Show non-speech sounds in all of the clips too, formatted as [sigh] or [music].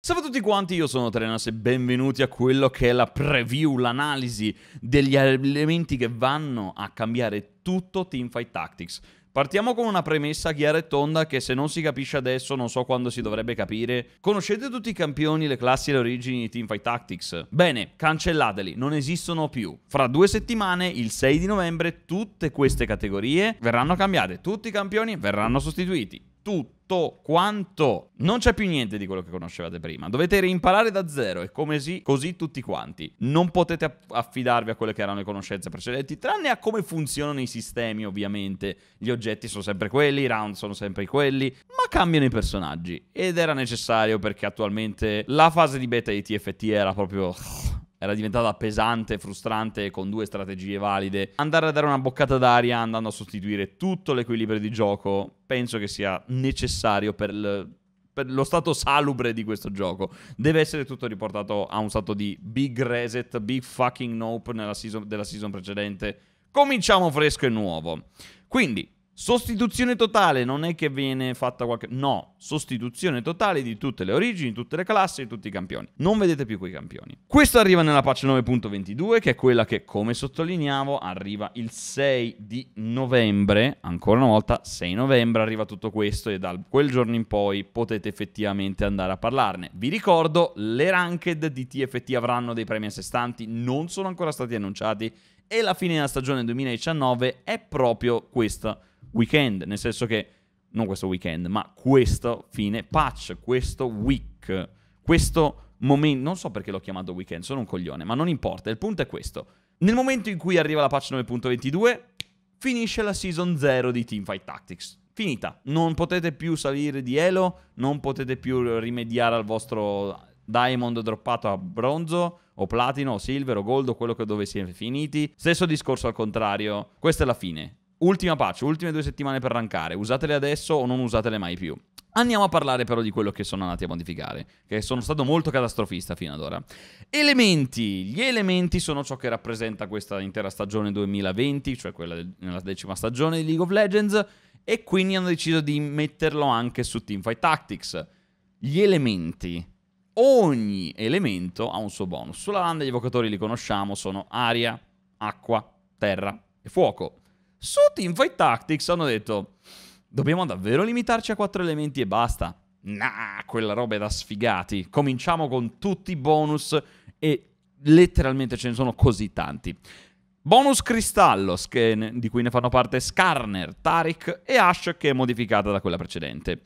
Salve a tutti quanti, io sono Trenas e benvenuti a quello che è la preview, l'analisi degli elementi che vanno a cambiare tutto Teamfight Tactics. Partiamo con una premessa chiara e tonda che se non si capisce adesso non so quando si dovrebbe capire. Conoscete tutti i campioni, le classi e le origini di Teamfight Tactics? Bene, cancellateli, non esistono più. Fra due settimane, il 6 di novembre, tutte queste categorie verranno cambiate, tutti i campioni verranno sostituiti tutto quanto. Non c'è più niente di quello che conoscevate prima. Dovete rimparare da zero e come si, così tutti quanti. Non potete affidarvi a quelle che erano le conoscenze precedenti, tranne a come funzionano i sistemi, ovviamente. Gli oggetti sono sempre quelli, i round sono sempre quelli, ma cambiano i personaggi. Ed era necessario perché attualmente la fase di beta di TFT era proprio era diventata pesante, frustrante con due strategie valide. Andare a dare una boccata d'aria andando a sostituire tutto l'equilibrio di gioco penso che sia necessario per, il, per lo stato salubre di questo gioco. Deve essere tutto riportato a un stato di big reset, big fucking nope season, della season precedente. Cominciamo fresco e nuovo. Quindi, Sostituzione totale non è che viene fatta qualche... No, sostituzione totale di tutte le origini, tutte le classi e tutti i campioni. Non vedete più quei campioni. Questo arriva nella patch 9.22, che è quella che, come sottolineavo, arriva il 6 di novembre. Ancora una volta, 6 novembre arriva tutto questo e da quel giorno in poi potete effettivamente andare a parlarne. Vi ricordo, le ranked di TFT avranno dei premi a sé stanti, non sono ancora stati annunciati e la fine della stagione 2019 è proprio questa weekend, nel senso che non questo weekend, ma questo fine patch, questo week, questo momento, non so perché l'ho chiamato weekend, sono un coglione, ma non importa, il punto è questo. Nel momento in cui arriva la patch 9.22, finisce la season 0 di Teamfight Tactics. Finita, non potete più salire di elo, non potete più rimediare al vostro Diamond droppato a bronzo o platino o silver o gold o quello che dove siete finiti. Stesso discorso al contrario, questa è la fine. Ultima patch, ultime due settimane per rankare, usatele adesso o non usatele mai più. Andiamo a parlare però di quello che sono andati a modificare, che sono stato molto catastrofista fino ad ora. Elementi, gli elementi sono ciò che rappresenta questa intera stagione 2020, cioè quella della decima stagione di League of Legends, e quindi hanno deciso di metterlo anche su Teamfight Tactics. Gli elementi, ogni elemento ha un suo bonus. Sulla landa gli evocatori li conosciamo, sono aria, acqua, terra e fuoco. Su Teamfight Tactics hanno detto, dobbiamo davvero limitarci a quattro elementi e basta. Nah, quella roba è da sfigati. Cominciamo con tutti i bonus e letteralmente ce ne sono così tanti. Bonus Cristallo, di cui ne fanno parte Skarner, Tarik e Ash, che è modificata da quella precedente.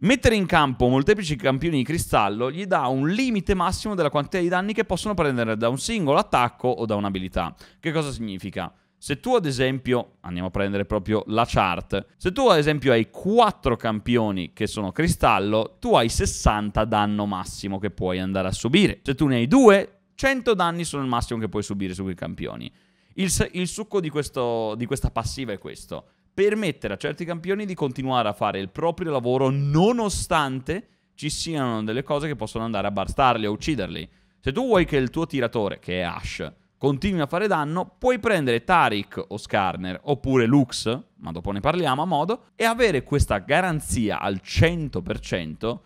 Mettere in campo molteplici campioni di cristallo gli dà un limite massimo della quantità di danni che possono prendere da un singolo attacco o da un'abilità. Che cosa significa? Se tu ad esempio, andiamo a prendere proprio la chart, se tu ad esempio hai 4 campioni che sono cristallo, tu hai 60 danno massimo che puoi andare a subire. Se tu ne hai 2, 100 danni sono il massimo che puoi subire su quei campioni. Il, il succo di, questo, di questa passiva è questo. Permettere a certi campioni di continuare a fare il proprio lavoro nonostante ci siano delle cose che possono andare a bastarli o ucciderli. Se tu vuoi che il tuo tiratore, che è Ash, continui a fare danno, puoi prendere Tarik o Skarner oppure Lux, ma dopo ne parliamo a modo, e avere questa garanzia al 100%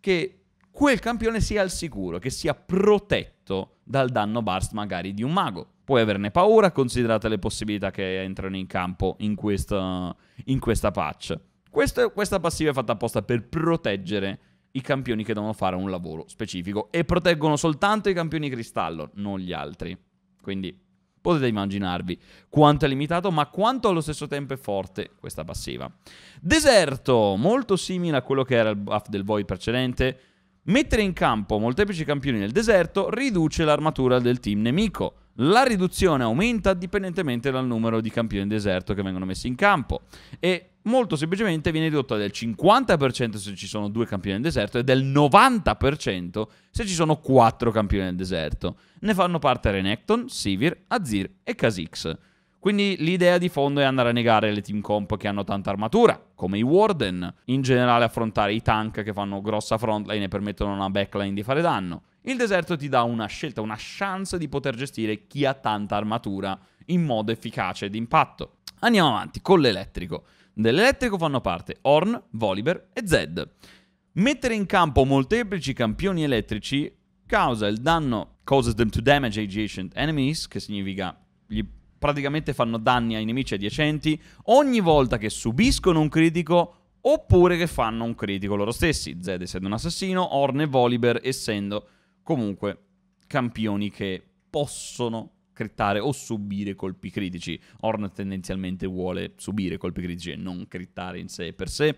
che quel campione sia al sicuro, che sia protetto dal danno burst magari di un mago. Puoi averne paura, considerate le possibilità che entrano in campo in questa, in questa patch. Questo, questa passiva è fatta apposta per proteggere i campioni che devono fare un lavoro specifico e proteggono soltanto i campioni cristallo, non gli altri. Quindi potete immaginarvi quanto è limitato, ma quanto allo stesso tempo è forte questa passiva. Deserto, molto simile a quello che era il buff del Void precedente. Mettere in campo molteplici campioni nel deserto riduce l'armatura del team nemico. La riduzione aumenta dipendentemente dal numero di campioni in deserto che vengono messi in campo. E molto semplicemente viene ridotta del 50% se ci sono due campioni nel deserto e del 90% se ci sono quattro campioni nel deserto. Ne fanno parte Renekton, Sivir, Azir e Kha'Zix. Quindi l'idea di fondo è andare a negare le team comp che hanno tanta armatura, come i Warden, in generale affrontare i tank che fanno grossa frontline e permettono a una backline di fare danno. Il deserto ti dà una scelta, una chance di poter gestire chi ha tanta armatura in modo efficace ed impatto. Andiamo avanti con l'elettrico. Dell'elettrico fanno parte Horn, Volibear e Zed. Mettere in campo molteplici campioni elettrici causa il danno causes them to damage adjacent enemies, che significa gli praticamente fanno danni ai nemici adiacenti ogni volta che subiscono un critico oppure che fanno un critico loro stessi. Zed essendo un assassino, Horn e Volibear essendo comunque campioni che possono crittare o subire colpi critici. Horn tendenzialmente vuole subire colpi critici e non crittare in sé per sé.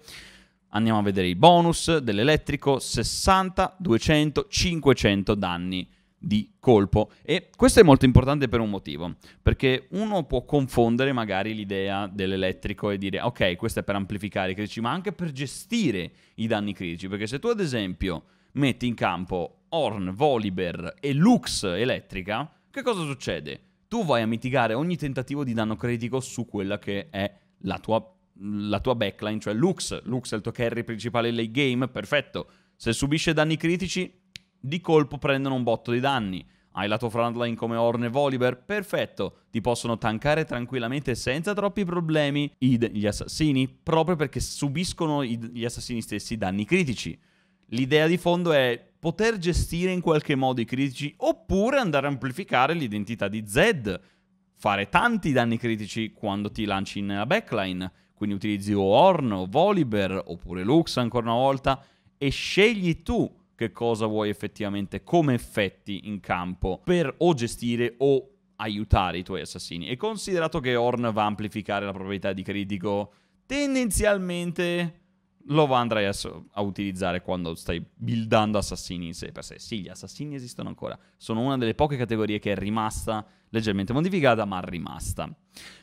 Andiamo a vedere i bonus dell'elettrico, 60, 200, 500 danni di colpo e questo è molto importante per un motivo perché uno può confondere magari l'idea dell'elettrico e dire ok questo è per amplificare i critici ma anche per gestire i danni critici perché se tu ad esempio metti in campo Horn, Voliber e Lux elettrica che cosa succede? Tu vai a mitigare ogni tentativo di danno critico su quella che è la tua, la tua backline, cioè Lux. Lux è il tuo carry principale late game, perfetto. Se subisce danni critici, di colpo prendono un botto di danni. Hai la tua frontline come Orne e Volibear? Perfetto, ti possono tankare tranquillamente senza troppi problemi gli assassini, proprio perché subiscono gli assassini stessi danni critici. L'idea di fondo è poter gestire in qualche modo i critici oppure andare a amplificare l'identità di Zed, fare tanti danni critici quando ti lanci nella backline, quindi utilizzi o Horn o Volibear oppure Lux ancora una volta e scegli tu che cosa vuoi effettivamente come effetti in campo per o gestire o aiutare i tuoi assassini. E considerato che Horn va a amplificare la probabilità di critico tendenzialmente lo andrai a, a, utilizzare quando stai buildando assassini in sé per sé. Sì, gli assassini esistono ancora. Sono una delle poche categorie che è rimasta leggermente modificata, ma rimasta.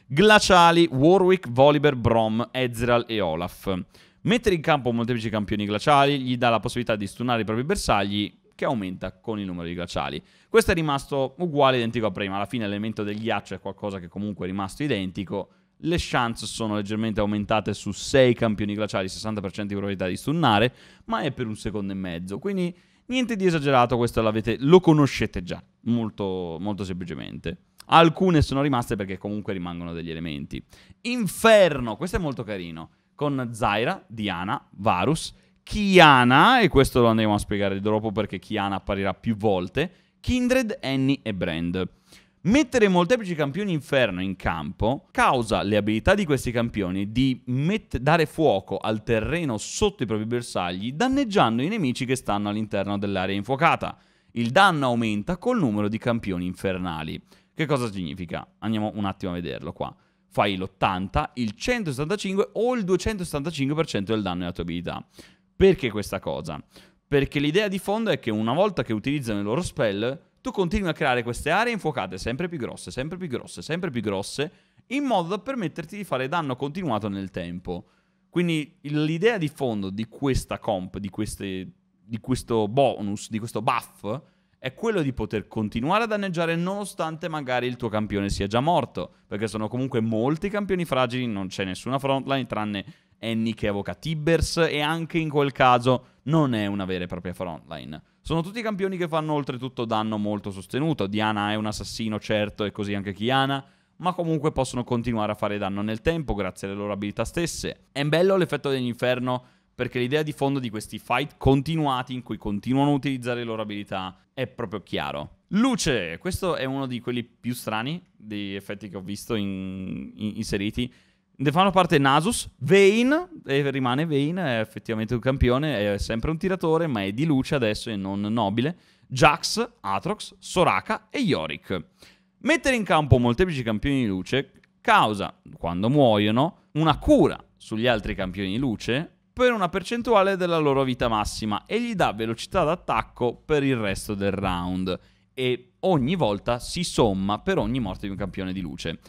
Glaciali, Warwick, Volibear, Brom, Ezreal e Olaf. Mettere in campo molteplici campioni glaciali gli dà la possibilità di stunare i propri bersagli, che aumenta con il numero di glaciali. Questo è rimasto uguale, identico a prima. Alla fine l'elemento del ghiaccio è qualcosa che comunque è rimasto identico le chance sono leggermente aumentate su 6 campioni glaciali, 60% di probabilità di stunnare, ma è per un secondo e mezzo, quindi niente di esagerato, questo lo conoscete già, molto, molto semplicemente. Alcune sono rimaste perché comunque rimangono degli elementi. Inferno, questo è molto carino, con Zaira, Diana, Varus, Kiana, e questo lo andremo a spiegare dopo perché Kiana apparirà più volte, Kindred, Annie e Brand. Mettere molteplici campioni inferno in campo causa le abilità di questi campioni di met- dare fuoco al terreno sotto i propri bersagli, danneggiando i nemici che stanno all'interno dell'area infuocata. Il danno aumenta col numero di campioni infernali. Che cosa significa? Andiamo un attimo a vederlo qua. Fai l'80, il 175 o il 275% del danno della tua abilità. Perché questa cosa? Perché l'idea di fondo è che una volta che utilizzano il loro spell, tu continui a creare queste aree infuocate sempre più grosse, sempre più grosse, sempre più grosse, in modo da permetterti di fare danno continuato nel tempo. Quindi l'idea di fondo di questa comp, di, queste, di questo bonus, di questo buff, è quello di poter continuare a danneggiare nonostante magari il tuo campione sia già morto, perché sono comunque molti campioni fragili, non c'è nessuna frontline tranne Annie che evoca Tibbers e anche in quel caso non è una vera e propria frontline. Sono tutti campioni che fanno oltretutto danno molto sostenuto. Diana è un assassino, certo, e così anche Kiana ma comunque possono continuare a fare danno nel tempo grazie alle loro abilità stesse. È bello l'effetto dell'inferno perché l'idea di fondo di questi fight continuati in cui continuano a utilizzare le loro abilità è proprio chiaro. Luce, questo è uno di quelli più strani degli effetti che ho visto in, in, inseriti ne fanno parte Nasus, Vane, e rimane Vane, è effettivamente un campione, è sempre un tiratore, ma è di luce adesso e non nobile. Jax, Atrox, Soraka e Yorick. Mettere in campo molteplici campioni di luce causa, quando muoiono, una cura sugli altri campioni di luce per una percentuale della loro vita massima e gli dà velocità d'attacco per il resto del round e ogni volta si somma per ogni morte di un campione di luce.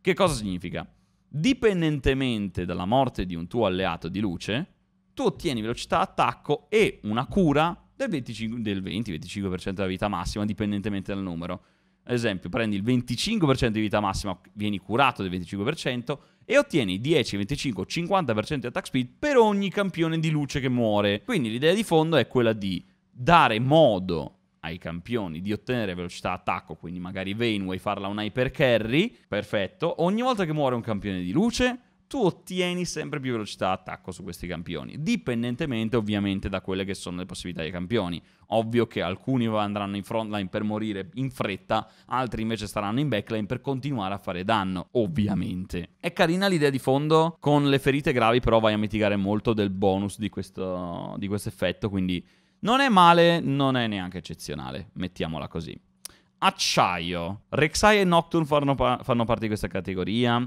Che cosa significa? dipendentemente dalla morte di un tuo alleato di luce, tu ottieni velocità attacco e una cura del 20-25% della vita massima, dipendentemente dal numero. Ad esempio, prendi il 25% di vita massima, vieni curato del 25% e ottieni 10, 25 50% di attack speed per ogni campione di luce che muore. Quindi l'idea di fondo è quella di dare modo ai campioni di ottenere velocità attacco, quindi magari Vayne vuoi farla un hyper carry, perfetto, ogni volta che muore un campione di luce tu ottieni sempre più velocità attacco su questi campioni, dipendentemente ovviamente da quelle che sono le possibilità dei campioni. Ovvio che alcuni andranno in frontline per morire in fretta, altri invece staranno in backline per continuare a fare danno, ovviamente. È carina l'idea di fondo, con le ferite gravi però vai a mitigare molto del bonus di questo, di questo effetto, quindi non è male, non è neanche eccezionale, mettiamola così. Acciaio. Rek'Sai e Nocturne fanno, pa- fanno parte di questa categoria.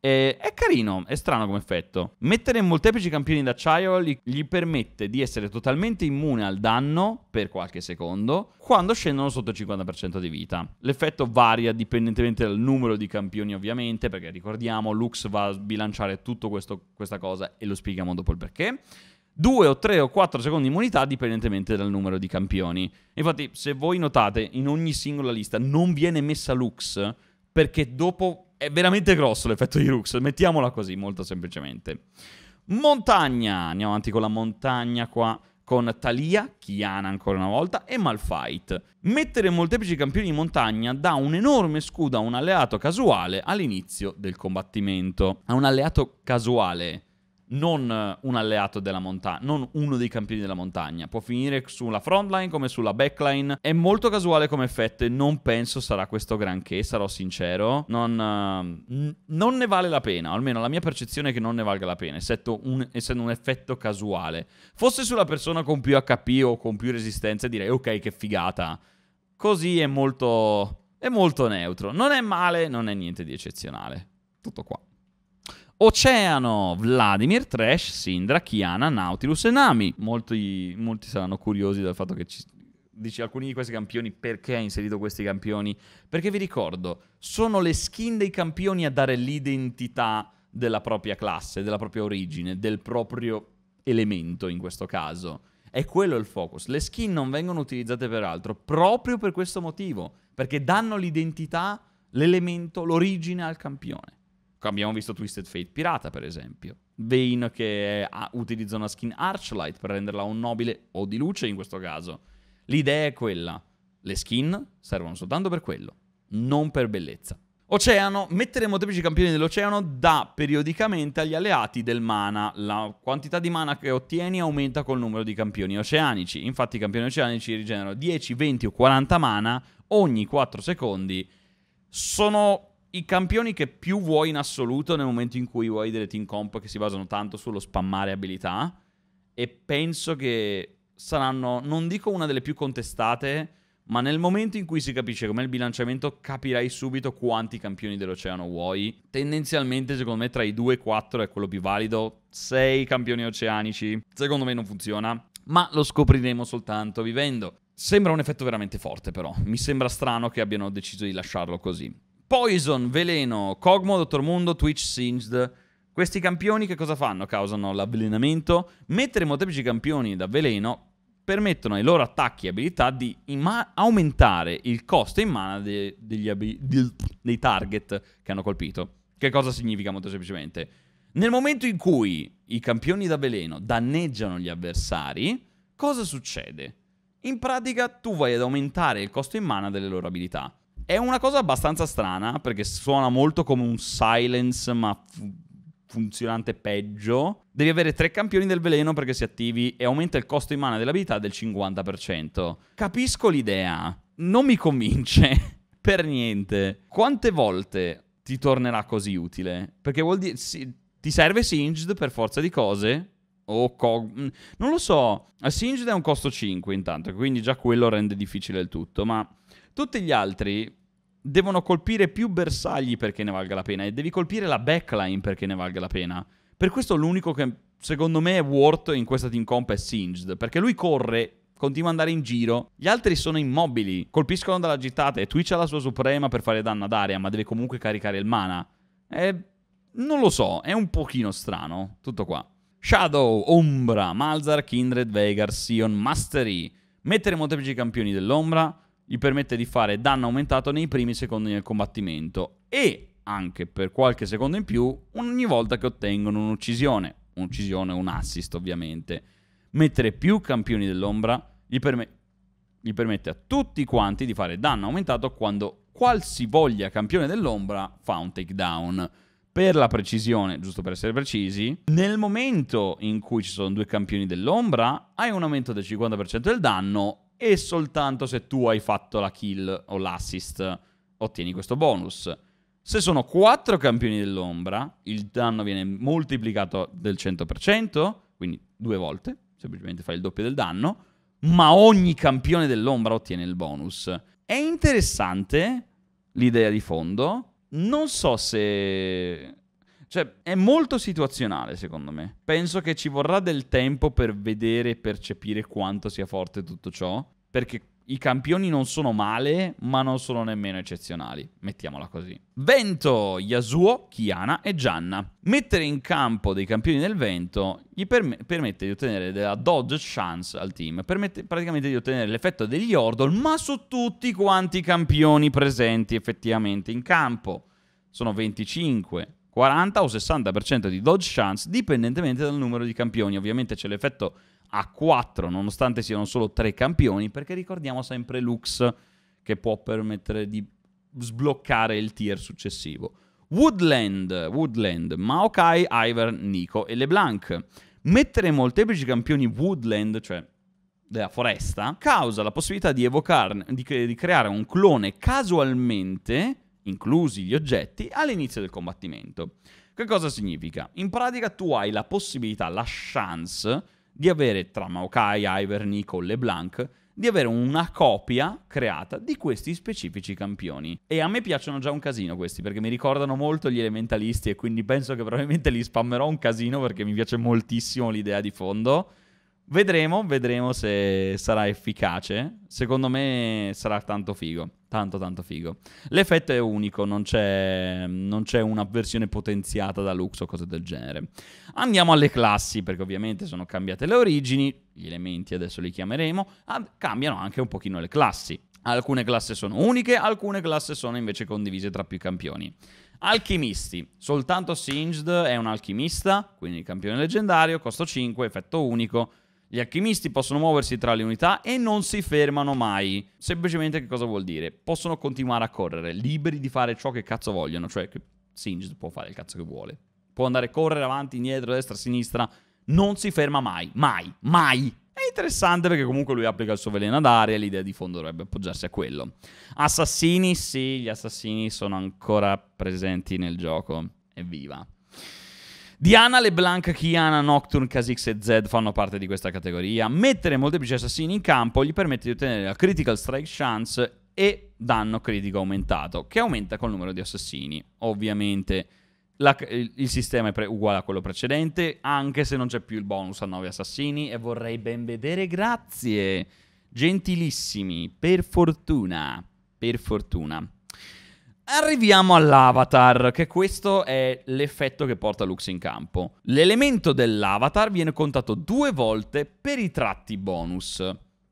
E è carino, è strano come effetto. Mettere molteplici campioni d'acciaio gli permette di essere totalmente immune al danno per qualche secondo quando scendono sotto il 50% di vita. L'effetto varia dipendentemente dal numero di campioni, ovviamente, perché ricordiamo, Lux va a sbilanciare tutta questa cosa e lo spieghiamo dopo il perché. 2 o 3 o 4 secondi di immunità dipendentemente dal numero di campioni. Infatti, se voi notate, in ogni singola lista non viene messa Lux perché dopo è veramente grosso l'effetto di Lux, mettiamola così molto semplicemente. Montagna, andiamo avanti con la montagna qua con Talia, Kiana ancora una volta e Malfight. Mettere molteplici campioni di montagna dà un enorme scudo a un alleato casuale all'inizio del combattimento. A un alleato casuale non eh, un alleato della montagna, non uno dei campioni della montagna. Può finire sulla frontline come sulla backline. È molto casuale come effetto e non penso sarà questo granché, sarò sincero. Non, uh, non ne vale la pena, almeno la mia percezione è che non ne valga la pena, un, essendo un effetto casuale. Fosse sulla persona con più HP o con più resistenza direi ok che figata. Così è molto, è molto neutro. Non è male, non è niente di eccezionale. Tutto qua. Oceano, Vladimir, Trash, Sindra, Kiana, Nautilus e Nami. Molti, molti saranno curiosi dal fatto che ci, dici alcuni di questi campioni perché hai inserito questi campioni. Perché vi ricordo, sono le skin dei campioni a dare l'identità della propria classe, della propria origine, del proprio elemento in questo caso. È quello il focus. Le skin non vengono utilizzate per altro, proprio per questo motivo, perché danno l'identità, l'elemento, l'origine al campione. Abbiamo visto Twisted Fate pirata, per esempio. Vayne che ha, utilizza una skin Archlight per renderla un nobile o di luce in questo caso. L'idea è quella. Le skin servono soltanto per quello, non per bellezza. Oceano, mettere molteplici campioni dell'oceano dà periodicamente agli alleati del mana. La quantità di mana che ottieni aumenta col numero di campioni oceanici. Infatti i campioni oceanici rigenerano 10, 20 o 40 mana ogni 4 secondi. Sono i campioni che più vuoi in assoluto nel momento in cui vuoi delle team comp che si basano tanto sullo spammare abilità. E penso che saranno, non dico una delle più contestate, ma nel momento in cui si capisce com'è il bilanciamento, capirai subito quanti campioni dell'oceano vuoi. Tendenzialmente, secondo me, tra i 2 e 4 è quello più valido. 6 campioni oceanici, secondo me non funziona, ma lo scopriremo soltanto vivendo. Sembra un effetto veramente forte, però. Mi sembra strano che abbiano deciso di lasciarlo così. Poison, Veleno, Cogmo, Dottor Mundo, Twitch, Singed. Questi campioni che cosa fanno? Causano l'avvelenamento. Mettere molteplici campioni da veleno permettono ai loro attacchi e abilità di aumentare il costo in mana de dei target che hanno colpito. Che cosa significa molto semplicemente? Nel momento in cui i campioni da veleno danneggiano gli avversari, cosa succede? In pratica tu vai ad aumentare il costo in mana delle loro abilità. È una cosa abbastanza strana perché suona molto come un silence ma fu- funzionante peggio. Devi avere tre campioni del veleno perché si attivi e aumenta il costo in mana dell'abilità del 50%. Capisco l'idea, non mi convince [laughs] per niente. Quante volte ti tornerà così utile? Perché vuol dire... Sì, ti serve Singed per forza di cose? O Cog... Mm, non lo so. Singed è un costo 5 intanto, quindi già quello rende difficile il tutto, ma... Tutti gli altri devono colpire più bersagli perché ne valga la pena e devi colpire la backline perché ne valga la pena. Per questo l'unico che secondo me è worth in questa team comp è Singed, perché lui corre continua ad andare in giro. Gli altri sono immobili, colpiscono dalla gittata e Twitch ha la sua suprema per fare danno ad Aria, ma deve comunque caricare il mana. E... Eh, non lo so, è un pochino strano, tutto qua. Shadow, Ombra, Malzar, Kindred, Vegar, Sion, Mastery. Mettere molteplici campioni dell'Ombra, gli permette di fare danno aumentato nei primi secondi del combattimento e anche per qualche secondo in più ogni volta che ottengono un'uccisione, un'uccisione o un assist ovviamente. Mettere più campioni dell'ombra gli, perme- gli permette a tutti quanti di fare danno aumentato quando qualsivoglia campione dell'ombra fa un takedown per la precisione, giusto per essere precisi, nel momento in cui ci sono due campioni dell'ombra, hai un aumento del 50% del danno e soltanto se tu hai fatto la kill o l'assist ottieni questo bonus. Se sono quattro campioni dell'ombra, il danno viene moltiplicato del 100%, quindi due volte, semplicemente fai il doppio del danno, ma ogni campione dell'ombra ottiene il bonus. È interessante l'idea di fondo, non so se cioè, è molto situazionale, secondo me. Penso che ci vorrà del tempo per vedere e percepire quanto sia forte tutto ciò, perché i campioni non sono male, ma non sono nemmeno eccezionali, mettiamola così. Vento, Yasuo, Kiana e Gianna. Mettere in campo dei campioni del vento gli perm- permette di ottenere della dodge chance al team, permette praticamente di ottenere l'effetto degli Ordol, ma su tutti quanti i campioni presenti effettivamente in campo. Sono 25, 40 o 60% di dodge chance dipendentemente dal numero di campioni. Ovviamente c'è l'effetto a 4 nonostante siano solo 3 campioni perché ricordiamo sempre Lux che può permettere di sbloccare il tier successivo. Woodland, Woodland, Maokai, Iver, Nico e LeBlanc. Mettere molteplici campioni Woodland, cioè della foresta, causa la possibilità di evocarne, di, di creare un clone casualmente inclusi gli oggetti, all'inizio del combattimento. Che cosa significa? In pratica tu hai la possibilità, la chance di avere tra Maokai, Iver, Nico, LeBlanc, di avere una copia creata di questi specifici campioni. E a me piacciono già un casino questi, perché mi ricordano molto gli elementalisti e quindi penso che probabilmente li spammerò un casino perché mi piace moltissimo l'idea di fondo. Vedremo, vedremo se sarà efficace. Secondo me sarà tanto figo. Tanto, tanto figo. L'effetto è unico, non c'è, non c'è una versione potenziata da Lux o cose del genere. Andiamo alle classi, perché ovviamente sono cambiate le origini, gli elementi adesso li chiameremo, ah, cambiano anche un pochino le classi. Alcune classi sono uniche, alcune classi sono invece condivise tra più campioni. Alchimisti. Soltanto Singed è un alchimista, quindi campione leggendario, costo 5, effetto unico gli alchimisti possono muoversi tra le unità e non si fermano mai. Semplicemente che cosa vuol dire? Possono continuare a correre, liberi di fare ciò che cazzo vogliono, cioè che Singed può fare il cazzo che vuole. Può andare a correre avanti, indietro, destra, sinistra, non si ferma mai, mai, mai. È interessante perché comunque lui applica il suo veleno ad aria e l'idea di fondo dovrebbe appoggiarsi a quello. Assassini, sì, gli assassini sono ancora presenti nel gioco. Evviva. Diana, LeBlanc, Kiana, Nocturne, Kha'Zix e Zed fanno parte di questa categoria. Mettere molteplici assassini in campo gli permette di ottenere la critical strike chance e danno critico aumentato, che aumenta col numero di assassini. Ovviamente la, il sistema è pre- uguale a quello precedente, anche se non c'è più il bonus a 9 assassini. E vorrei ben vedere, grazie. Gentilissimi, per fortuna, per fortuna. Arriviamo all'avatar, che questo è l'effetto che porta Lux in campo. L'elemento dell'avatar viene contato due volte per i tratti bonus.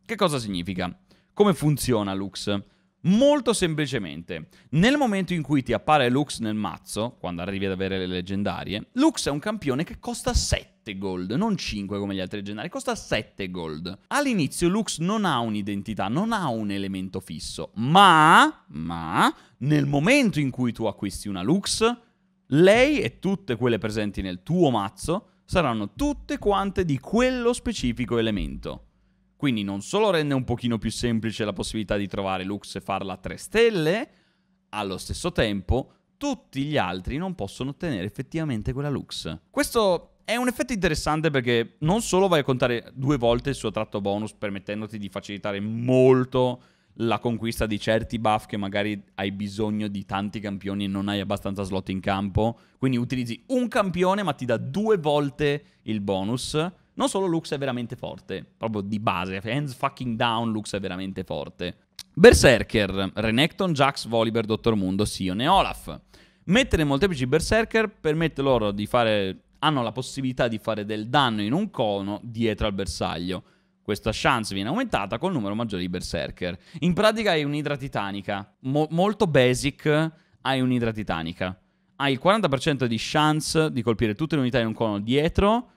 Che cosa significa? Come funziona Lux? Molto semplicemente, nel momento in cui ti appare Lux nel mazzo, quando arrivi ad avere le leggendarie, Lux è un campione che costa 7. 7 gold, non 5 come gli altri leggendari, costa 7 gold. All'inizio Lux non ha un'identità, non ha un elemento fisso, ma, ma nel momento in cui tu acquisti una Lux, lei e tutte quelle presenti nel tuo mazzo saranno tutte quante di quello specifico elemento. Quindi non solo rende un pochino più semplice la possibilità di trovare Lux e farla a 3 stelle, allo stesso tempo tutti gli altri non possono ottenere effettivamente quella Lux. Questo è un effetto interessante perché non solo vai a contare due volte il suo tratto bonus, permettendoti di facilitare molto la conquista di certi buff che magari hai bisogno di tanti campioni e non hai abbastanza slot in campo. Quindi utilizzi un campione ma ti dà due volte il bonus. Non solo Lux è veramente forte, proprio di base, hands fucking down Lux è veramente forte. Berserker, Renekton, Jax, Volibear, Dottor Mundo, Sion e Olaf. Mettere molteplici Berserker permette loro di fare hanno la possibilità di fare del danno in un cono dietro al bersaglio. Questa chance viene aumentata col numero maggiore di berserker. In pratica hai un'idra titanica, Mo- molto basic, hai un'idra titanica. Hai il 40% di chance di colpire tutte le unità in un cono dietro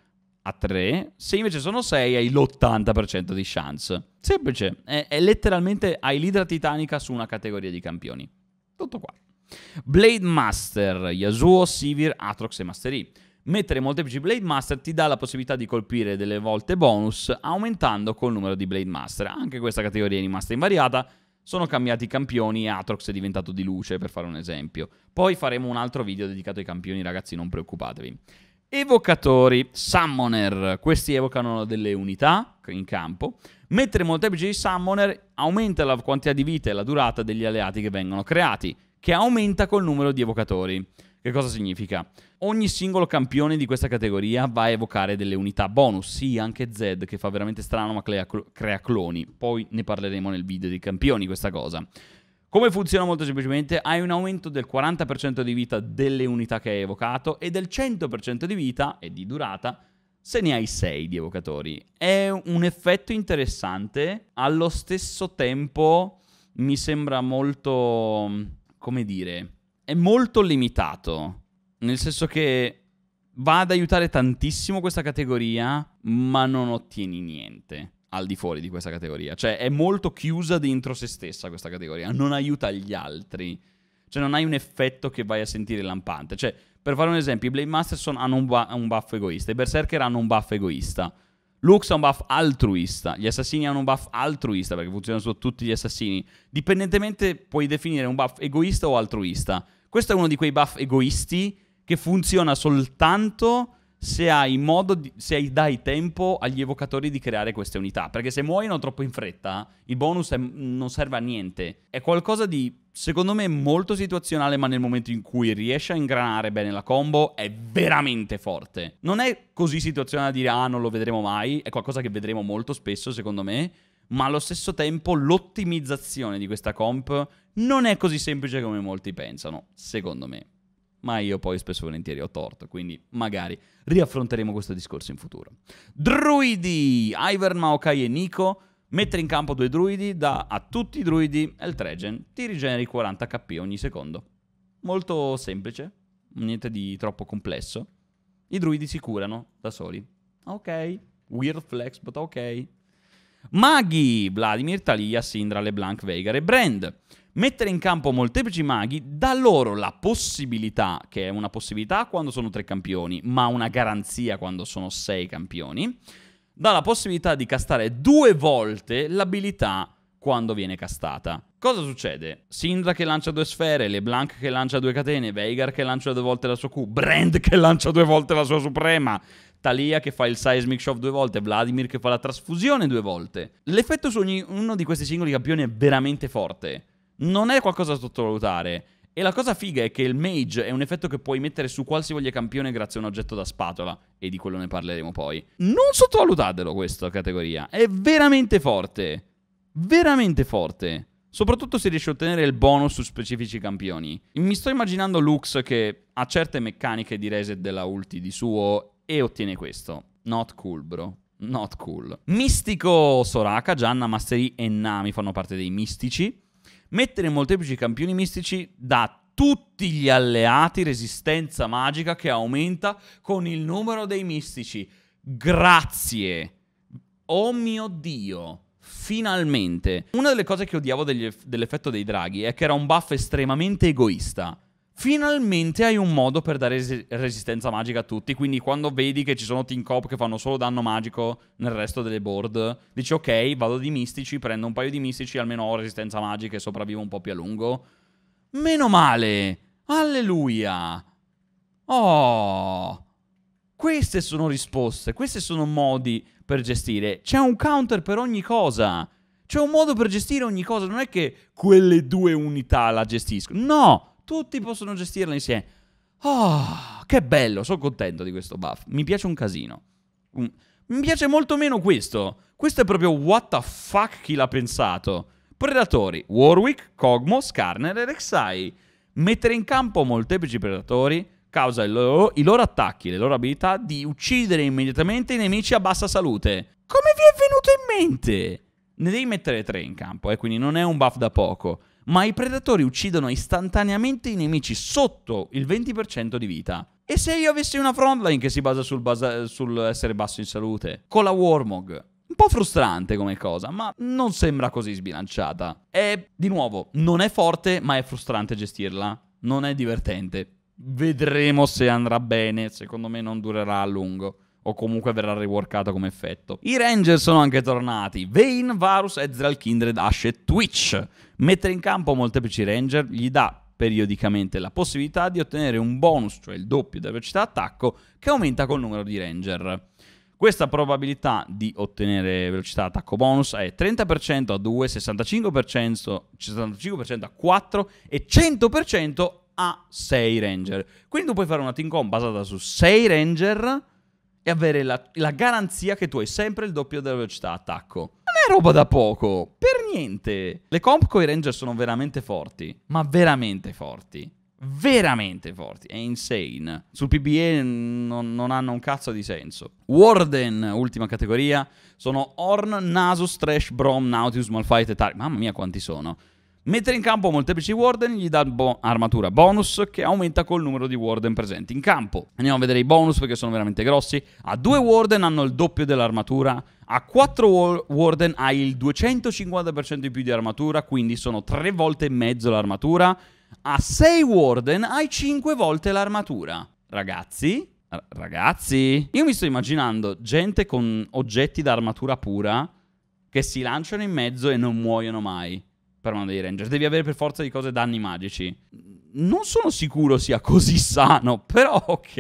a 3, se invece sono 6 hai l'80% di chance. Semplice, è, è letteralmente hai l'idra titanica su una categoria di campioni. Tutto qua. Blade Master, Yasuo, Sivir, Atrox e Mastery. Mettere molteplici Blade Master ti dà la possibilità di colpire delle volte bonus aumentando col numero di Blade Master. Anche questa categoria è rimasta invariata. Sono cambiati i campioni e Atrox è diventato di luce, per fare un esempio. Poi faremo un altro video dedicato ai campioni, ragazzi, non preoccupatevi. Evocatori, Summoner, questi evocano delle unità in campo. Mettere molteplici di Summoner aumenta la quantità di vita e la durata degli alleati che vengono creati, che aumenta col numero di evocatori. Che cosa significa? Ogni singolo campione di questa categoria va a evocare delle unità bonus, sì anche Zed che fa veramente strano ma crea, crea cloni, poi ne parleremo nel video dei campioni questa cosa. Come funziona molto semplicemente? Hai un aumento del 40% di vita delle unità che hai evocato e del 100% di vita e di durata se ne hai 6 di evocatori. È un effetto interessante, allo stesso tempo mi sembra molto, come dire, è molto limitato. Nel senso che va ad aiutare tantissimo questa categoria, ma non ottieni niente al di fuori di questa categoria. Cioè, è molto chiusa dentro se stessa questa categoria, non aiuta gli altri. Cioè, non hai un effetto che vai a sentire lampante. Cioè, per fare un esempio, i Blade Masters hanno un, ba- un buff egoista, i Berserker hanno un buff egoista. Lux ha un buff altruista, gli assassini hanno un buff altruista perché funziona su tutti gli assassini. Dipendentemente puoi definire un buff egoista o altruista. Questo è uno di quei buff egoisti che funziona soltanto se hai modo di, se hai, dai tempo agli evocatori di creare queste unità, perché se muoiono troppo in fretta, il bonus è, non serve a niente. È qualcosa di secondo me molto situazionale, ma nel momento in cui riesce a ingranare bene la combo è veramente forte. Non è così situazionale da dire ah non lo vedremo mai, è qualcosa che vedremo molto spesso secondo me, ma allo stesso tempo l'ottimizzazione di questa comp non è così semplice come molti pensano, secondo me. Ma io poi spesso e volentieri ho torto, quindi magari riaffronteremo questo discorso in futuro. Druidi, Ivern, Maokai e Nico Mettere in campo due druidi dà a tutti i druidi Eltregen, ti rigeneri 40 HP ogni secondo. Molto semplice, niente di troppo complesso. I druidi si curano da soli. Ok, weird flex, but ok. Maghi, Vladimir, Talia, Sindra, LeBlanc, Veigar e Brand. Mettere in campo molteplici maghi dà loro la possibilità, che è una possibilità quando sono tre campioni, ma una garanzia quando sono sei campioni, dà la possibilità di castare due volte l'abilità quando viene castata. Cosa succede? Sindra che lancia due sfere, LeBlanc che lancia due catene, Veigar che lancia due volte la sua Q, Brand che lancia due volte la sua Suprema, Talia che fa il Seismic Shove due volte, Vladimir che fa la trasfusione due volte. L'effetto su ognuno di questi singoli campioni è veramente forte. Non è qualcosa da sottovalutare. E la cosa figa è che il mage è un effetto che puoi mettere su qualsivoglia campione grazie a un oggetto da spatola, e di quello ne parleremo poi. Non sottovalutatelo questa categoria, è veramente forte. Veramente forte. Soprattutto se riesci a ottenere il bonus su specifici campioni. Mi sto immaginando Lux che ha certe meccaniche di reset della ulti di suo e ottiene questo. Not cool, bro. Not cool. Mistico Soraka, Gianna, Mastery e Nami fanno parte dei mistici. Mettere in molteplici campioni mistici da tutti gli alleati resistenza magica che aumenta con il numero dei mistici. Grazie. Oh mio Dio. Finalmente. Una delle cose che odiavo dell'effetto dei draghi è che era un buff estremamente egoista. Finalmente hai un modo per dare res- resistenza magica a tutti. Quindi, quando vedi che ci sono team cop che fanno solo danno magico nel resto delle board, dici: Ok, vado di mistici, prendo un paio di mistici, almeno ho resistenza magica e sopravvivo un po' più a lungo. Meno male! Alleluia! Oh! Queste sono risposte, questi sono modi per gestire. C'è un counter per ogni cosa. C'è un modo per gestire ogni cosa. Non è che quelle due unità la gestiscono. No! Tutti possono gestirla insieme. Oh, che bello, sono contento di questo buff. Mi piace un casino. Mm. Mi piace molto meno questo. Questo è proprio what the fuck chi l'ha pensato. Predatori, Warwick, Cogmo, Skarner e Rek'Sai. Mettere in campo molteplici predatori causa loro, i loro attacchi, le loro abilità di uccidere immediatamente i nemici a bassa salute. Come vi è venuto in mente? Ne devi mettere tre in campo, eh, quindi non è un buff da poco ma i predatori uccidono istantaneamente i nemici sotto il 20% di vita. E se io avessi una frontline che si basa sul, basa- sul essere basso in salute? Con la Warmog? Un po' frustrante come cosa, ma non sembra così sbilanciata. E, di nuovo, non è forte, ma è frustrante gestirla. Non è divertente. Vedremo se andrà bene, secondo me non durerà a lungo o comunque verrà reworkato come effetto. I Ranger sono anche tornati, Vayne, Varus, Ezreal, Kindred, Ash e Twitch. Mettere in campo molteplici Ranger gli dà periodicamente la possibilità di ottenere un bonus, cioè il doppio della velocità attacco, che aumenta col numero di Ranger. Questa probabilità di ottenere velocità attacco bonus è 30% a 2, 65%, 65% a 4 e 100% a 6 Ranger. Quindi tu puoi fare una team comp basata su 6 Ranger e avere la, la garanzia che tu hai sempre il doppio della velocità attacco Non è roba da poco. Per niente. Le comp con i Ranger sono veramente forti. Ma veramente forti. Veramente forti. È insane. Sul PBE non, non hanno un cazzo di senso. Warden, ultima categoria. Sono Horn, Nasus, Trash, Brom, Nautilus, Malphite e Tari. Mamma mia quanti sono. Mettere in campo molteplici warden gli dà bo armatura bonus che aumenta col numero di warden presenti in campo. Andiamo a vedere i bonus perché sono veramente grossi. A due warden hanno il doppio dell'armatura, a 4 warden hai il 250% in più di armatura, quindi sono 3 volte e mezzo l'armatura. A 6 warden hai 5 volte l'armatura. Ragazzi, ragazzi, io mi sto immaginando gente con oggetti d'armatura pura che si lanciano in mezzo e non muoiono mai per mano dei Ranger. Devi avere per forza di cose danni magici. Non sono sicuro sia così sano, [laughs] però ok.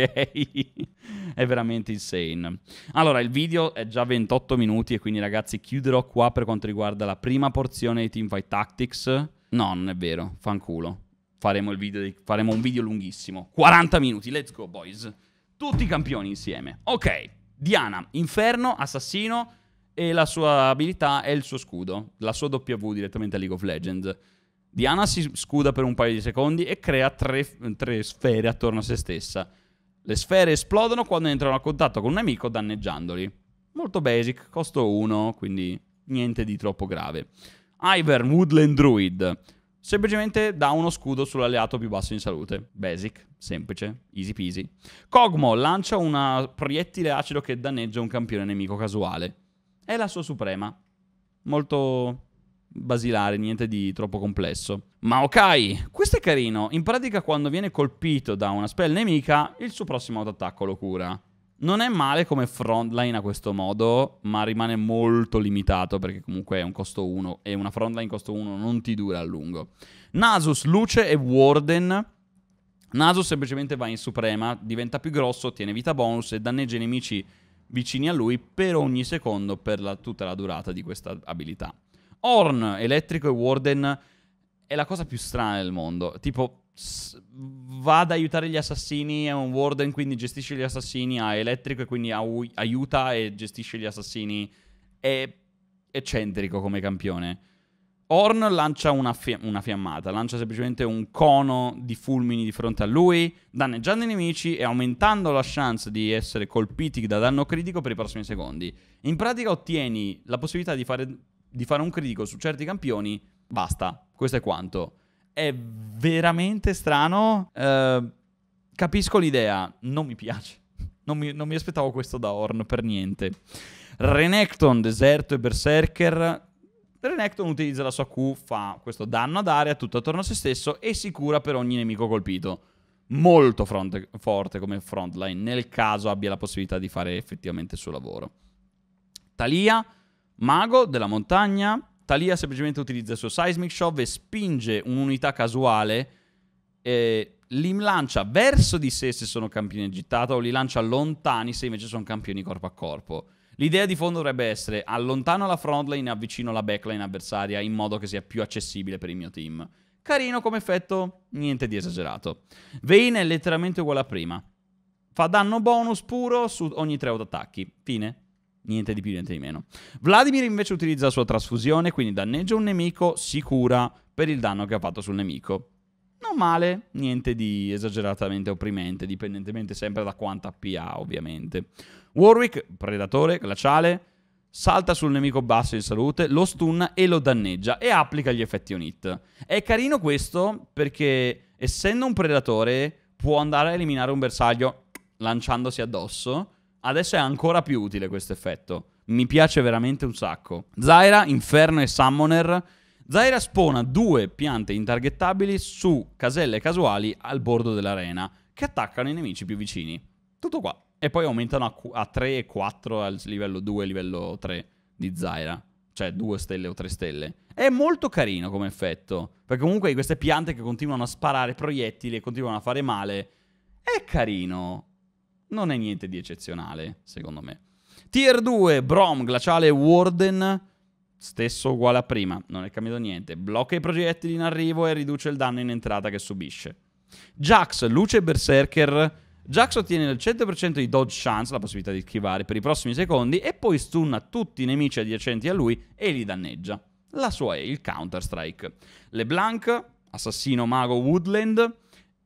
è veramente insane. Allora, il video è già 28 minuti e quindi ragazzi chiuderò qua per quanto riguarda la prima porzione di Teamfight Tactics. No, non è vero, fanculo. Faremo, di... faremo un video lunghissimo. 40 minuti, let's go boys. Tutti campioni insieme. Ok, Diana, Inferno, Assassino e la sua abilità è il suo scudo, la sua W direttamente a League of Legends. Diana si scuda per un paio di secondi e crea tre, tre sfere attorno a se stessa. Le sfere esplodono quando entrano a contatto con un nemico danneggiandoli. Molto basic, costo 1, quindi niente di troppo grave. Ivern, Woodland Druid. Semplicemente dà uno scudo sull'alleato più basso in salute. Basic, semplice, easy peasy. Cogmo lancia un proiettile acido che danneggia un campione nemico casuale. È la sua suprema. Molto basilare, niente di troppo complesso. Ma ok, questo è carino. In pratica quando viene colpito da una spell nemica, il suo prossimo autoattacco lo cura. Non è male come frontline a questo modo, ma rimane molto limitato perché comunque è un costo 1 e una frontline costo 1 non ti dura a lungo. Nasus, Luce e Warden. Nasus semplicemente va in suprema, diventa più grosso, ottiene vita bonus e danneggia i nemici vicini a lui per ogni secondo per la, tutta la durata di questa abilità. Horn, Elettrico e Warden è la cosa più strana del mondo. Tipo, va ad aiutare gli assassini, è un Warden, quindi gestisce gli assassini, ha Elettrico e quindi aiuta e gestisce gli assassini. È eccentrico come campione. Horn lancia una, fi- una, fiammata, lancia semplicemente un cono di fulmini di fronte a lui, danneggiando i nemici e aumentando la chance di essere colpiti da danno critico per i prossimi secondi. In pratica ottieni la possibilità di fare, di fare un critico su certi campioni, basta, questo è quanto. È veramente strano, eh, capisco l'idea, non mi piace, [laughs] non mi, non mi aspettavo questo da Horn per niente. Renekton, Deserto e Berserker Renekton utilizza la sua Q, fa questo danno ad area, tutto attorno a se stesso e si cura per ogni nemico colpito. Molto fronte, forte come frontline, nel caso abbia la possibilità di fare effettivamente il suo lavoro. Talia, mago della montagna. Talia semplicemente utilizza il suo Seismic Shove e spinge un'unità casuale e li lancia verso di sé se sono campioni agitata o li lancia lontani se invece sono campioni corpo a corpo. L'idea di fondo dovrebbe essere allontano la frontline e avvicino la backline avversaria in modo che sia più accessibile per il mio team. Carino come effetto, niente di esagerato. Vein è letteralmente uguale a prima. Fa danno bonus puro su ogni tre autoattacchi. Fine. Niente di più, niente di meno. Vladimir invece utilizza la sua trasfusione, quindi danneggia un nemico, si cura per il danno che ha fatto sul nemico. Non male, niente di esageratamente opprimente, dipendentemente sempre da quanta PA, ovviamente. Warwick, predatore, glaciale, salta sul nemico basso in salute, lo stunna e lo danneggia e applica gli effetti on hit. È carino questo perché essendo un predatore può andare a eliminare un bersaglio lanciandosi addosso. Adesso è ancora più utile questo effetto. Mi piace veramente un sacco. Zaira, Inferno e Summoner. Zaira spona due piante intargettabili su caselle casuali al bordo dell'arena che attaccano i nemici più vicini. Tutto qua. E poi aumentano a, a 3 e 4 al livello 2 e livello 3 di Zaira. Cioè 2 stelle o 3 stelle. È molto carino come effetto. Perché comunque queste piante che continuano a sparare proiettili e continuano a fare male. È carino. Non è niente di eccezionale, secondo me. Tier 2, Brom, Glaciale, Warden. Stesso uguale a prima, non è cambiato niente. Blocca i proiettili in arrivo e riduce il danno in entrata che subisce. Jax, Luce Berserker Jax ottiene il 100% di dodge chance, la possibilità di schivare per i prossimi secondi, e poi stunna tutti i nemici adiacenti a lui e li danneggia. La sua è il Counter-Strike. LeBlanc, assassino mago Woodland,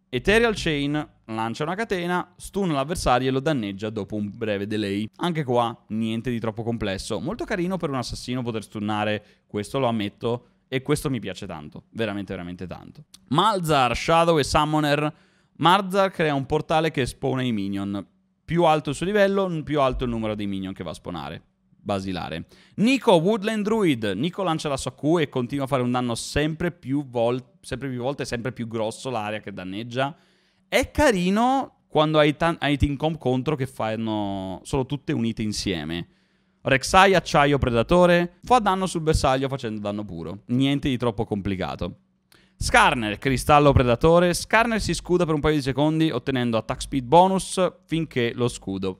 Ethereal Chain lancia una catena, stunna l'avversario e lo danneggia dopo un breve delay. Anche qua niente di troppo complesso. Molto carino per un assassino poter stunnare, questo lo ammetto, e questo mi piace tanto, veramente veramente tanto. Malzar, Shadow e Summoner Marzar crea un portale che espone i minion. Più alto il suo livello, più alto il numero dei minion che va a spawnare. Basilare. Nico, Woodland Druid. Nico lancia la sua Q e continua a fare un danno sempre più, sempre più volte, sempre più grosso l'area che danneggia. È carino quando hai, hai team comp contro che fanno... sono tutte unite insieme. Rexai, acciaio predatore, fa danno sul bersaglio facendo danno puro. Niente di troppo complicato. Scarner, cristallo predatore. Scarner si scuda per un paio di secondi ottenendo attack speed bonus finché lo scudo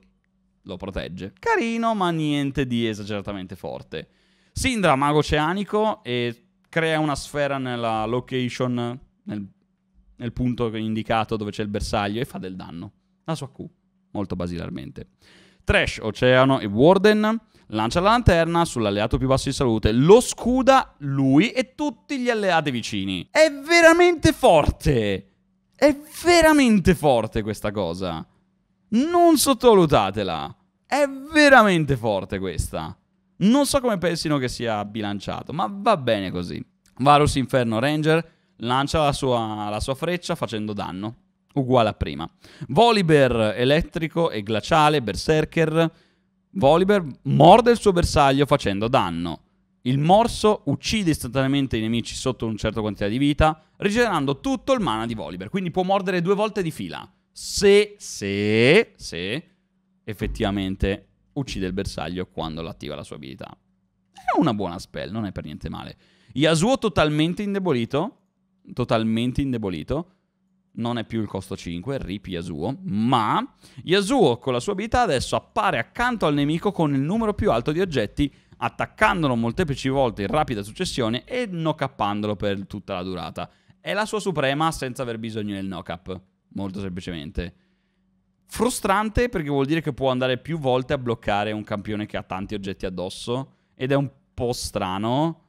lo protegge. Carino, ma niente di esageratamente forte. Sindra, mago oceanico, e crea una sfera nella location, nel, nel punto indicato dove c'è il bersaglio, e fa del danno. La sua Q, molto basilarmente. Trash, oceano e warden lancia la lanterna sull'alleato più basso di salute, lo scuda lui e tutti gli alleati vicini. È veramente forte! È veramente forte questa cosa. Non sottovalutatela. È veramente forte questa. Non so come pensino che sia bilanciato, ma va bene così. Varus Inferno Ranger lancia la sua, la sua freccia facendo danno uguale a prima. Voliber elettrico e glaciale, berserker, Volibear morde il suo bersaglio facendo danno. Il morso uccide istantaneamente i nemici sotto una certa quantità di vita, rigenerando tutto il mana di Volibear. Quindi può mordere due volte di fila. Se, se, se effettivamente uccide il bersaglio quando l'attiva la sua abilità. È una buona spell, non è per niente male. Yasuo totalmente indebolito. Totalmente indebolito non è più il costo 5, rip Yasuo, ma Yasuo con la sua abilità adesso appare accanto al nemico con il numero più alto di oggetti, attaccandolo molteplici volte in rapida successione e nocappandolo per tutta la durata. È la sua suprema senza aver bisogno del nocap, molto semplicemente. Frustrante perché vuol dire che può andare più volte a bloccare un campione che ha tanti oggetti addosso ed è un po' strano,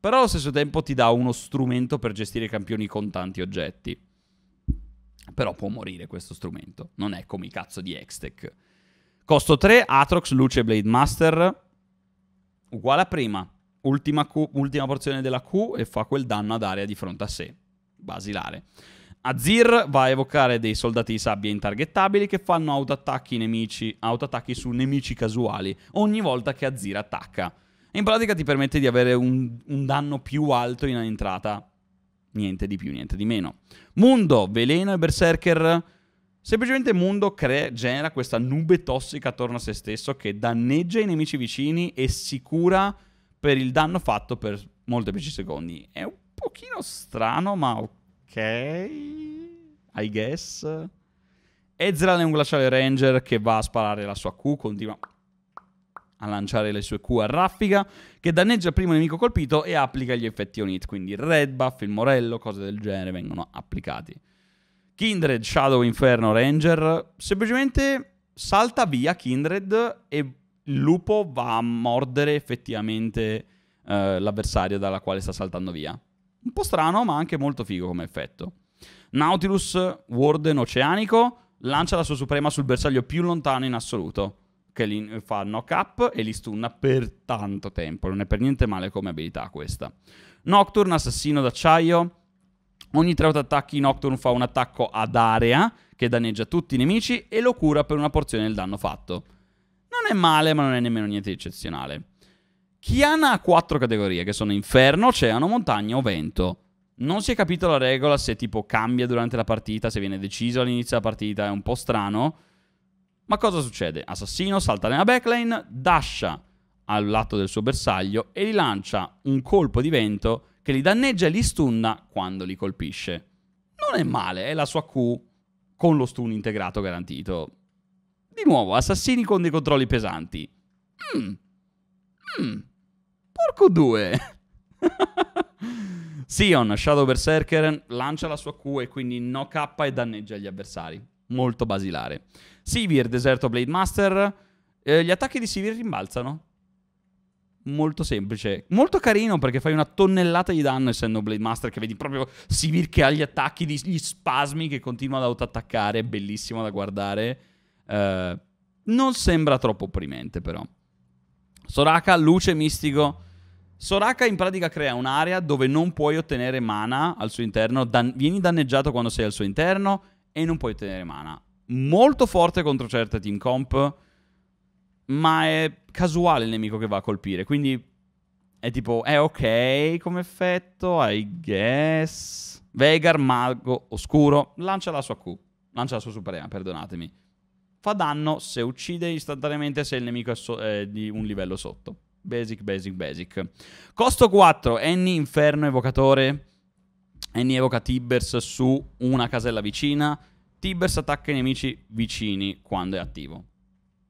però allo stesso tempo ti dà uno strumento per gestire campioni con tanti oggetti. Però può morire questo strumento, non è come i cazzo di Hextech. Costo 3, Atrox, Luce, Blade Master, uguale a prima. Ultima, Q, ultima porzione della Q e fa quel danno ad area di fronte a sé. Basilare. Azir va a evocare dei soldati di sabbia intargettabili che fanno autoattacchi nemici, autoattacchi su nemici casuali ogni volta che Azir attacca. In pratica ti permette di avere un, un danno più alto in entrata Niente di più, niente di meno. Mundo, veleno e berserker. Semplicemente Mundo crea, genera questa nube tossica attorno a se stesso che danneggia i nemici vicini e si cura per il danno fatto per molteplici secondi. È un pochino strano, ma ok. I guess. Ezreal è un glaciale ranger che va a sparare la sua Q, continua a lanciare le sue Q a raffica, che danneggia il primo nemico colpito e applica gli effetti on hit, quindi il red buff, il morello, cose del genere vengono applicati. Kindred, Shadow, Inferno, Ranger, semplicemente salta via Kindred e il lupo va a mordere effettivamente eh, l'avversario dalla quale sta saltando via. Un po' strano, ma anche molto figo come effetto. Nautilus, Warden oceanico, lancia la sua suprema sul bersaglio più lontano in assoluto che li fa knock up e li stunna per tanto tempo. Non è per niente male come abilità questa. Nocturne, assassino d'acciaio. Ogni tre attacchi Nocturne fa un attacco ad area che danneggia tutti i nemici e lo cura per una porzione del danno fatto. Non è male, ma non è nemmeno niente di eccezionale. Chiana ha quattro categorie, che sono inferno, oceano, montagna o vento. Non si è capito la regola se tipo cambia durante la partita, se viene deciso all'inizio della partita, è un po' strano. Ma cosa succede? Assassino salta nella backlane, dascia al lato del suo bersaglio e gli lancia un colpo di vento che li danneggia e li stunna quando li colpisce. Non è male, è la sua Q con lo stun integrato garantito. Di nuovo, assassini con dei controlli pesanti. Mmm. Mmm. Porco due. [laughs] Sion, Shadow Berserker, lancia la sua Q e quindi no K e danneggia gli avversari molto basilare. Sivir, Deserto Blade Master. Eh, gli attacchi di Sivir rimbalzano. Molto semplice. Molto carino perché fai una tonnellata di danno essendo Blade Master che vedi proprio Sivir che ha gli attacchi, gli spasmi che continua ad autoattaccare. Bellissimo da guardare. Eh, non sembra troppo opprimente però. Soraka, Luce Mistico. Soraka in pratica crea un'area dove non puoi ottenere mana al suo interno, dan vieni danneggiato quando sei al suo interno, e non puoi ottenere mana. Molto forte contro certe team comp, ma è casuale il nemico che va a colpire, quindi è tipo, è eh, ok come effetto, I guess. Vegar, mago, oscuro, lancia la sua Q, lancia la sua suprema, perdonatemi. Fa danno se uccide istantaneamente se il nemico è, so è di un livello sotto. Basic, basic, basic. Costo 4, Annie, Inferno, Evocatore. Annie evoca Tibbers su una casella vicina. Tibbers attacca i nemici vicini quando è attivo.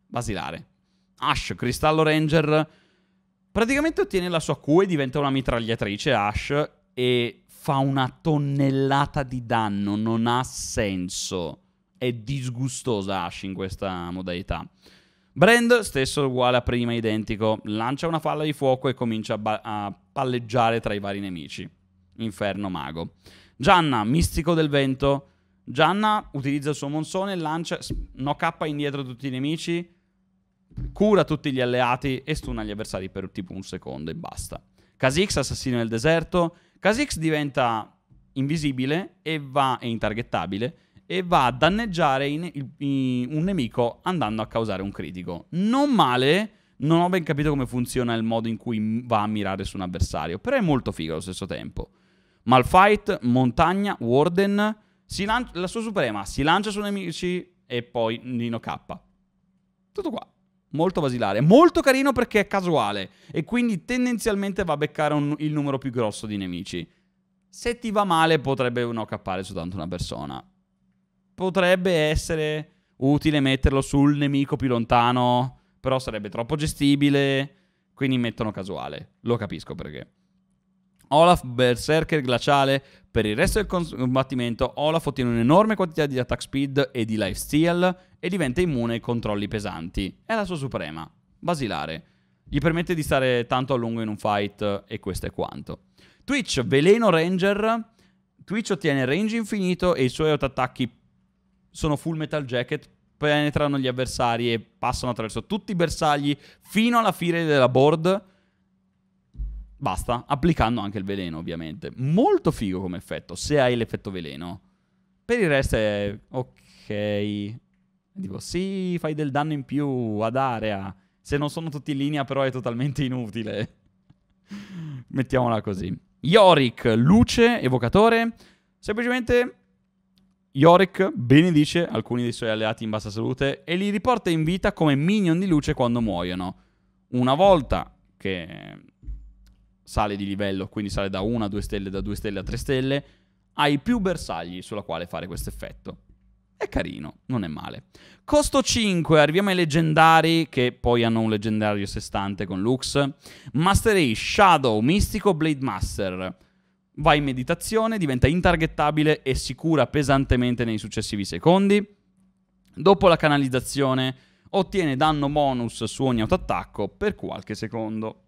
Basilare. Ash, Cristallo Ranger, praticamente ottiene la sua Q e diventa una mitragliatrice Ash e fa una tonnellata di danno, non ha senso. È disgustosa Ash in questa modalità. Brand, stesso uguale a prima, identico, lancia una falla di fuoco e comincia a, a palleggiare tra i vari nemici. Inferno Mago. Gianna, Mistico del Vento. Gianna utilizza il suo monsone, lancia, no K indietro tutti i nemici, cura tutti gli alleati e stuna gli avversari per tipo un secondo e basta. Kha'Zix, assassino del deserto. Kha'Zix diventa invisibile e va, è intargettabile e va a danneggiare in, in, un nemico andando a causare un critico. Non male, non ho ben capito come funziona il modo in cui va a mirare su un avversario, però è molto figo allo stesso tempo. Malfight, Montagna, Warden, lancia, la sua suprema, si lancia sui nemici e poi Nino K. Tutto qua. Molto basilare, molto carino perché è casuale e quindi tendenzialmente va a beccare un, il numero più grosso di nemici. Se ti va male potrebbe no cappare soltanto una persona. Potrebbe essere utile metterlo sul nemico più lontano, però sarebbe troppo gestibile, quindi mettono casuale. Lo capisco perché. Olaf Berserker glaciale. Per il resto del combattimento Olaf ottiene un'enorme quantità di attack speed e di lifesteal e diventa immune ai controlli pesanti. È la sua suprema. Basilare. Gli permette di stare tanto a lungo in un fight e questo è quanto. Twitch Veleno Ranger. Twitch ottiene range infinito e i suoi attacchi sono full metal jacket penetrano gli avversari e passano attraverso tutti i bersagli fino alla fine della board Basta, applicando anche il veleno ovviamente. Molto figo come effetto, se hai l'effetto veleno. Per il resto è ok. Tipo, sì, fai del danno in più ad area. Se non sono tutti in linea però è totalmente inutile. [laughs] Mettiamola così. Yorick, luce, evocatore. Semplicemente Yorick benedice alcuni dei suoi alleati in bassa salute e li riporta in vita come minion di luce quando muoiono. Una volta che sale di livello, quindi sale da 1 a 2 stelle, da 2 stelle a 3 stelle, hai più bersagli sulla quale fare questo effetto. È carino, non è male. Costo 5, arriviamo ai leggendari, che poi hanno un leggendario sé stante con Lux. Mastery, Shadow, Mistico, Blade Master. Va in meditazione, diventa intargettabile e si cura pesantemente nei successivi secondi. Dopo la canalizzazione ottiene danno bonus su ogni autoattacco per qualche secondo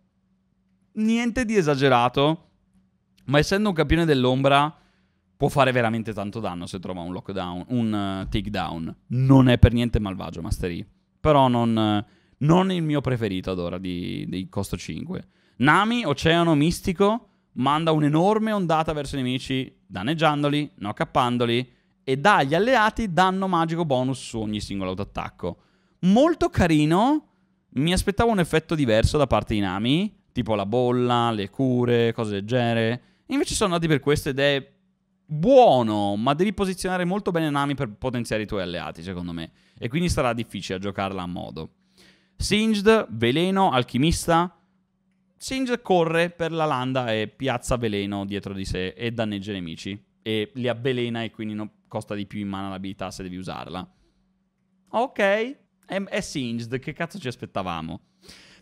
niente di esagerato, ma essendo un campione dell'ombra può fare veramente tanto danno se trova un lockdown, un uh, takedown. Non è per niente malvagio Mastery, però non, uh, non il mio preferito ad ora di, di costo 5. Nami, Oceano Mistico, manda un'enorme ondata verso i nemici, danneggiandoli, no cappandoli, e dà agli alleati danno magico bonus su ogni singolo autoattacco. Molto carino, mi aspettavo un effetto diverso da parte di Nami, tipo la bolla, le cure, cose del genere. Invece sono andati per questo ed è buono, ma devi posizionare molto bene Nami per potenziare i tuoi alleati, secondo me. E quindi sarà difficile a giocarla a modo. Singed, veleno, alchimista. Singed corre per la landa e piazza veleno dietro di sé e danneggia i nemici. E li avvelena e quindi non costa di più in mano l'abilità se devi usarla. Ok, è, è Singed, che cazzo ci aspettavamo?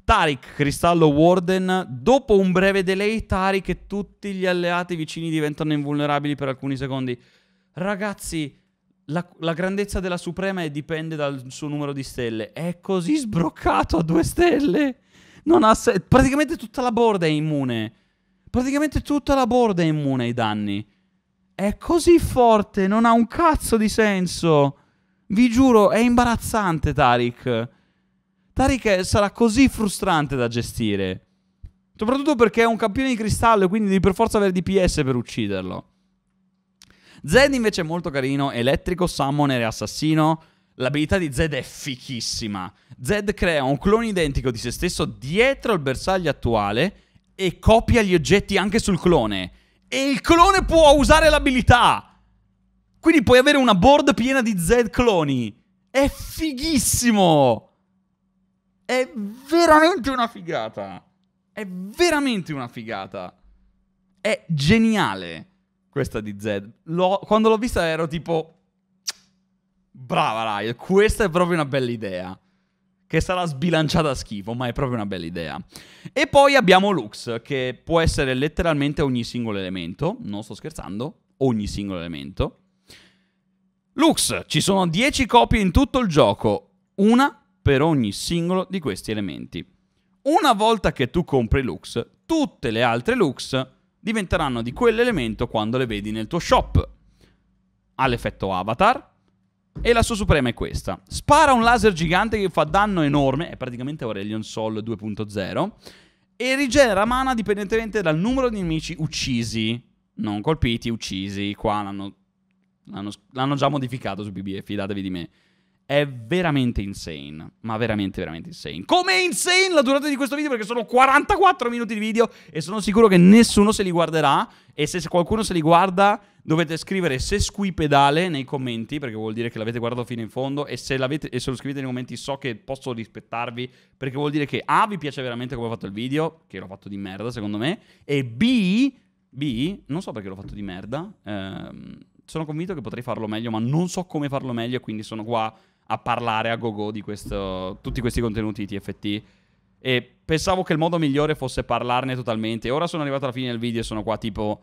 Tarik, cristallo Warden. Dopo un breve delay, Tarik e tutti gli alleati vicini diventano invulnerabili per alcuni secondi. Ragazzi, la, la grandezza della Suprema dipende dal suo numero di stelle. È così sbroccato a due stelle. Se- praticamente tutta la board è immune. Praticamente tutta la board è immune ai danni. È così forte, non ha un cazzo di senso. Vi giuro, è imbarazzante Tarik la sarà così frustrante da gestire. Soprattutto perché è un campione di cristallo e quindi devi per forza avere DPS per ucciderlo. Zed invece è molto carino, elettrico, summoner e assassino. L'abilità di Zed è fichissima. Zed crea un clone identico di se stesso dietro il bersaglio attuale e copia gli oggetti anche sul clone. E il clone può usare l'abilità! Quindi puoi avere una board piena di Zed cloni. È fighissimo! È veramente una figata. È veramente una figata. È geniale questa di Zed. quando l'ho vista ero tipo... Brava Riot, questa è proprio una bella idea. Che sarà sbilanciata a schifo, ma è proprio una bella idea. E poi abbiamo Lux, che può essere letteralmente ogni singolo elemento. Non sto scherzando, ogni singolo elemento. Lux, ci sono 10 copie in tutto il gioco. Una per ogni singolo di questi elementi. Una volta che tu compri Lux, tutte le altre Lux diventeranno di quell'elemento quando le vedi nel tuo shop. Ha l'effetto avatar e la sua suprema è questa. Spara un laser gigante che fa danno enorme, è praticamente Aurelion Sol 2.0, e rigenera mana dipendentemente dal numero di nemici uccisi. Non colpiti, uccisi. Qua l'hanno, l'hanno, l'hanno già modificato su BBF, fidatevi di me. È veramente insane, ma veramente, veramente insane. Come è insane la durata di questo video perché sono 44 minuti di video e sono sicuro che nessuno se li guarderà e se qualcuno se li guarda dovete scrivere se squipedale nei commenti, perché vuol dire che l'avete guardato fino in fondo, e se, e se, lo scrivete nei commenti so che posso rispettarvi, perché vuol dire che A, vi piace veramente come ho fatto il video, che l'ho fatto di merda secondo me, e B, B non so perché l'ho fatto di merda, ehm, sono convinto che potrei farlo meglio, ma non so come farlo meglio, quindi sono qua a parlare a gogo di questo, tutti questi contenuti TFT. E pensavo che il modo migliore fosse parlarne totalmente. Ora sono arrivato alla fine del video e sono qua tipo...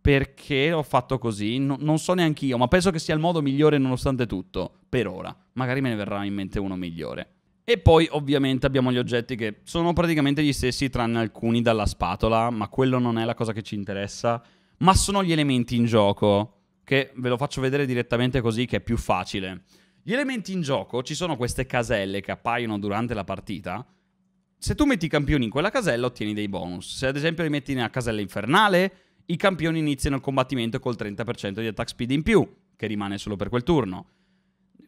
Perché ho fatto così? No, non so neanche io, ma penso che sia il modo migliore nonostante tutto, per ora. Magari me ne verrà in mente uno migliore. E poi ovviamente abbiamo gli oggetti che sono praticamente gli stessi tranne alcuni dalla spatola, ma quello non è la cosa che ci interessa. Ma sono gli elementi in gioco, che ve lo faccio vedere direttamente così che è più facile. Gli elementi in gioco ci sono queste caselle che appaiono durante la partita. Se tu metti i campioni in quella casella ottieni dei bonus. Se ad esempio li metti nella casella infernale, i campioni iniziano il combattimento col 30% di attack speed in più, che rimane solo per quel turno.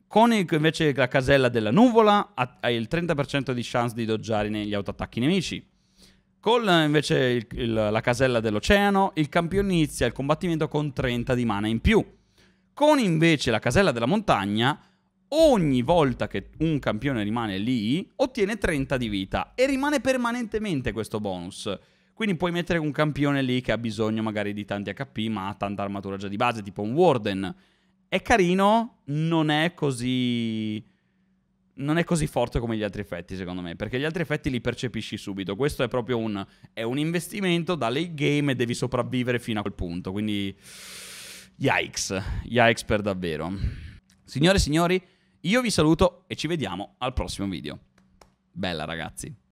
Con invece la casella della nuvola hai il 30% di chance di doggiare negli autoattacchi nemici. Con invece il, il, la casella dell'oceano, il campione inizia il combattimento con 30 di mana in più. Con invece la casella della montagna, ogni volta che un campione rimane lì, ottiene 30 di vita e rimane permanentemente questo bonus. Quindi puoi mettere un campione lì che ha bisogno magari di tanti HP, ma ha tanta armatura già di base, tipo un Warden. È carino, non è così. Non è così forte come gli altri effetti, secondo me, perché gli altri effetti li percepisci subito. Questo è proprio un. È un investimento da late game e devi sopravvivere fino a quel punto. Quindi. Yikes. Yikes per davvero. Signore e signori, io vi saluto e ci vediamo al prossimo video. Bella ragazzi.